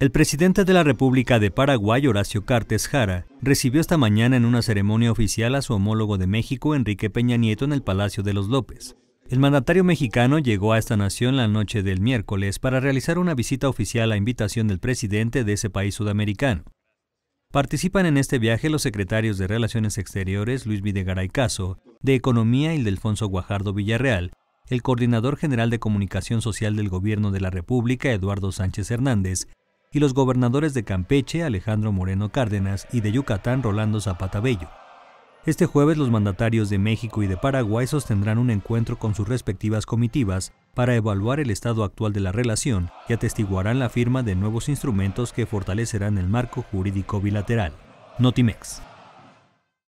El presidente de la República de Paraguay, Horacio Cartes Jara, recibió esta mañana en una ceremonia oficial a su homólogo de México, Enrique Peña Nieto, en el Palacio de los López. El mandatario mexicano llegó a esta nación la noche del miércoles para realizar una visita oficial a invitación del presidente de ese país sudamericano. Participan en este viaje los secretarios de Relaciones Exteriores Luis Videgaray Caso, de Economía y Delfonso Guajardo Villarreal, el coordinador general de Comunicación Social del Gobierno de la República Eduardo Sánchez Hernández y los gobernadores de Campeche, Alejandro Moreno Cárdenas, y de Yucatán, Rolando Zapata Bello. Este jueves los mandatarios de México y de Paraguay sostendrán un encuentro con sus respectivas comitivas para evaluar el estado actual de la relación y atestiguarán la firma de nuevos instrumentos que fortalecerán el marco jurídico bilateral. Notimex.